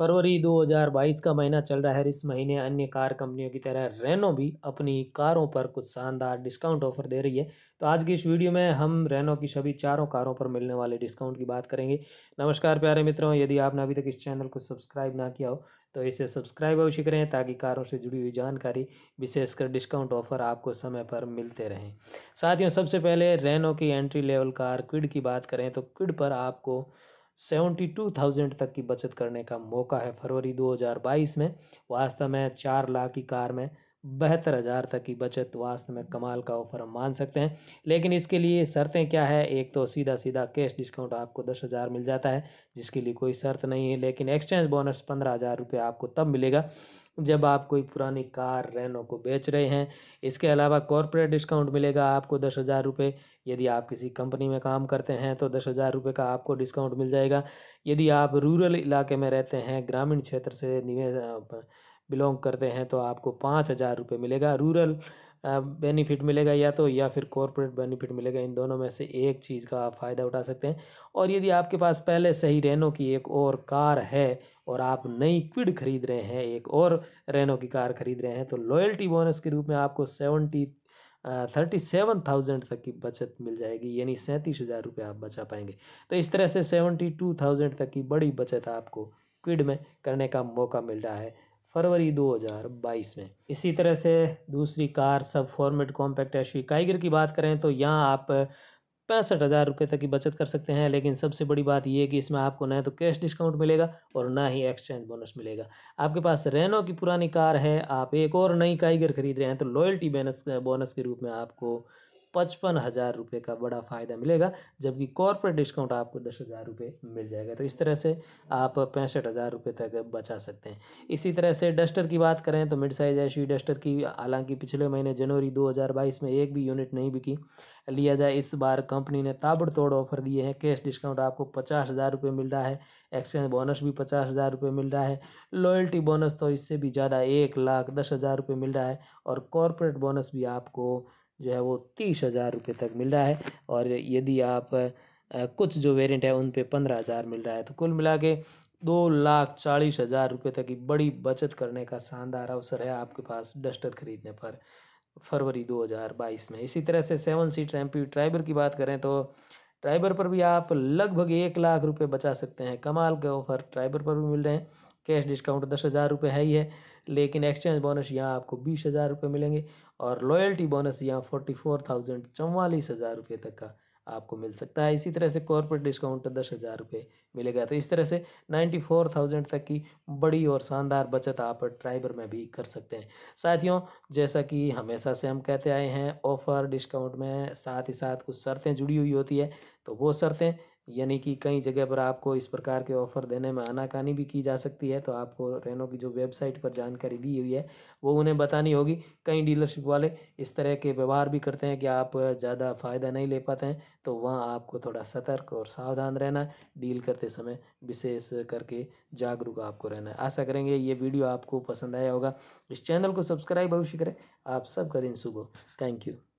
फरवरी 2022 का महीना चल रहा है इस महीने अन्य कार कंपनियों की तरह रेनो भी अपनी कारों पर कुछ शानदार डिस्काउंट ऑफर दे रही है तो आज की इस वीडियो में हम रेनो की सभी चारों कारों पर मिलने वाले डिस्काउंट की बात करेंगे नमस्कार प्यारे मित्रों यदि आपने अभी तक इस चैनल को सब्सक्राइब ना किया हो तो इसे सब्सक्राइब अवश्य करें ताकि कारों से जुड़ी हुई जानकारी विशेषकर डिस्काउंट ऑफर आपको समय पर मिलते रहें साथियों सबसे पहले रेनो की एंट्री लेवल कार क्विड की बात करें तो क्विड पर आपको सेवेंटी टू थाउजेंड तक की बचत करने का मौका है फरवरी दो हज़ार बाईस में वास्तव में चार लाख की कार में बहत्तर हज़ार तक की बचत वास्तव में कमाल का ऑफर हम मान सकते हैं लेकिन इसके लिए शर्तें क्या है एक तो सीधा सीधा कैश डिस्काउंट आपको दस हज़ार मिल जाता है जिसके लिए कोई शर्त नहीं है लेकिन एक्सचेंज बोनस पंद्रह हज़ार रुपये आपको तब मिलेगा जब आप कोई पुरानी कार रेनो को बेच रहे हैं इसके अलावा कॉरपोरेट डिस्काउंट मिलेगा आपको दस हज़ार रुपये यदि आप किसी कंपनी में काम करते हैं तो दस हज़ार रुपये का आपको डिस्काउंट मिल जाएगा यदि आप रूरल इलाके में रहते हैं ग्रामीण क्षेत्र से निवेश बिलोंग करते हैं तो आपको पाँच हज़ार रुपये मिलेगा रूरल बेनिफिट मिलेगा या तो या फिर कॉरपोरेट बेनिफिट मिलेगा इन दोनों में से एक चीज़ का आप फ़ायदा उठा सकते हैं और यदि आपके पास पहले से ही रेनो की एक और कार है और आप नई क्विड खरीद रहे हैं एक और रेनो की कार खरीद रहे हैं तो लॉयल्टी बोनस के रूप में आपको सेवनटी थर्टी सेवन थाउजेंड तक की बचत मिल जाएगी यानी सैंतीस हज़ार रुपये आप बचा पाएंगे तो इस तरह से सेवनटी टू थाउजेंड तक की बड़ी बचत आपको क्विड में करने का मौका मिल रहा है फरवरी 2022 में इसी तरह से दूसरी कार सब फॉर्मेट कॉम्पैक्ट एशवी काइगर की बात करें तो यहाँ आप पैंसठ हज़ार रुपये तक की बचत कर सकते हैं लेकिन सबसे बड़ी बात यह कि इसमें आपको ना तो कैश डिस्काउंट मिलेगा और ना ही एक्सचेंज बोनस मिलेगा आपके पास रेनो की पुरानी कार है आप एक और नई कारीगर खरीद रहे हैं तो लॉयल्टी बोनस बोनस के रूप में आपको पचपन हज़ार रुपये का बड़ा फ़ायदा मिलेगा जबकि कॉर्पोरेट डिस्काउंट आपको दस हज़ार रुपये मिल जाएगा तो इस तरह से आप पैंसठ हज़ार रुपये तक बचा सकते हैं इसी तरह से डस्टर की बात करें तो मिड साइज़ एस डस्टर की हालांकि पिछले महीने जनवरी 2022 में एक भी यूनिट नहीं बिकी लिया जाए इस बार कंपनी ने ताबड़तोड़ ऑफर दिए हैं कैश डिस्काउंट आपको पचास हज़ार रुपये मिल रहा है एक्सचेंज बोनस भी पचास हज़ार रुपये मिल रहा है लॉयल्टी बोनस तो इससे भी ज़्यादा एक लाख दस हज़ार रुपये मिल रहा है और कॉरपोरेट बोनस भी आपको जो है वो तीस हज़ार रुपये तक मिल रहा है और यदि आप कुछ जो वेरिएंट है उन पे पंद्रह हज़ार मिल रहा है तो कुल मिला के दो लाख चालीस हज़ार रुपये तक की बड़ी बचत करने का शानदार अवसर है आपके पास डस्टर खरीदने पर फरवरी 2022 में इसी तरह से सेवन सीट एमपी ट्राइबर की बात करें तो ट्राइबर पर भी आप लगभग एक लाख रुपये बचा सकते हैं कमाल के ऑफर ट्राइबर पर भी मिल रहे हैं कैश डिस्काउंट दस हज़ार रुपये है ही है लेकिन एक्सचेंज बोनस यहाँ आपको बीस हज़ार रुपये मिलेंगे और लॉयल्टी बोनस यहाँ फोर्टी फोर थाउजेंड चौवालीस हज़ार रुपये तक का आपको मिल सकता है इसी तरह से कॉरपोरेट डिस्काउंट दस हज़ार रुपये मिलेगा तो इस तरह से नाइन्टी फोर थाउजेंड तक की बड़ी और शानदार बचत आप ट्राइबर में भी कर सकते हैं साथियों जैसा कि हमेशा से हम कहते आए हैं ऑफ़र डिस्काउंट में साथ ही साथ कुछ शर्तें जुड़ी हुई होती है तो वो शर्तें यानी कि कई जगह पर आपको इस प्रकार के ऑफ़र देने में आनाकानी भी की जा सकती है तो आपको रेनो की जो वेबसाइट पर जानकारी दी हुई है वो उन्हें बतानी होगी कई डीलरशिप वाले इस तरह के व्यवहार भी करते हैं कि आप ज़्यादा फ़ायदा नहीं ले पाते हैं तो वहाँ आपको थोड़ा सतर्क और सावधान रहना डील करते समय विशेष करके जागरूक आपको रहना है आशा करेंगे ये वीडियो आपको पसंद आया होगा इस चैनल को सब्सक्राइब अवश्य करें आप सबका दिन सुबह थैंक यू